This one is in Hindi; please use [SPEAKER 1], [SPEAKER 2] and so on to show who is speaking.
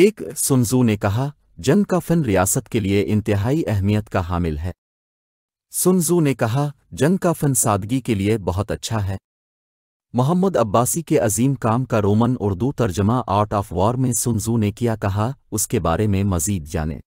[SPEAKER 1] एक सुनजू ने कहा जंग का फन रियासत के लिए इंतहाई अहमियत का हामिल है सुनजू ने कहा जंग का फन सादगी के लिए बहुत अच्छा है मोहम्मद अब्बासी के अजीम काम का रोमन उर्दू तर्जमा आर्ट ऑफ वॉर में सुनजू ने किया कहा उसके बारे में मजीद जानें